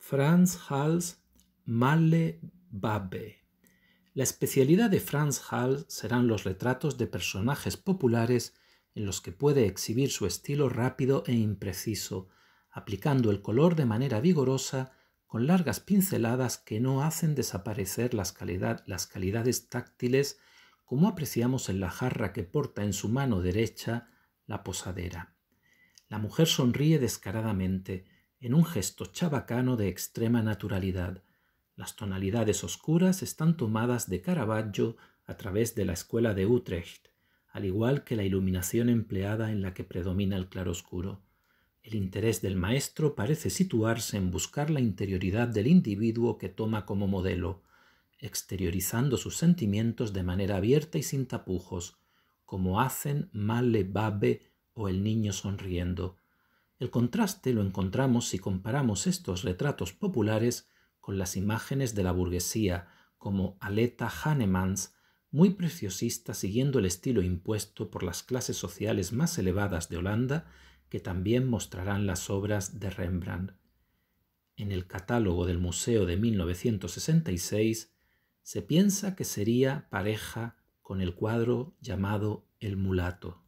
Franz Hals Male Babe. La especialidad de Franz Hals serán los retratos de personajes populares en los que puede exhibir su estilo rápido e impreciso, aplicando el color de manera vigorosa con largas pinceladas que no hacen desaparecer las, las calidades táctiles como apreciamos en la jarra que porta en su mano derecha la posadera. La mujer sonríe descaradamente, en un gesto chabacano de extrema naturalidad. Las tonalidades oscuras están tomadas de Caravaggio a través de la escuela de Utrecht, al igual que la iluminación empleada en la que predomina el claroscuro. El interés del maestro parece situarse en buscar la interioridad del individuo que toma como modelo, exteriorizando sus sentimientos de manera abierta y sin tapujos, como hacen Male Babe o el niño sonriendo, el contraste lo encontramos si comparamos estos retratos populares con las imágenes de la burguesía, como Aleta Hahnemans, muy preciosista siguiendo el estilo impuesto por las clases sociales más elevadas de Holanda, que también mostrarán las obras de Rembrandt. En el catálogo del museo de 1966 se piensa que sería pareja con el cuadro llamado El mulato.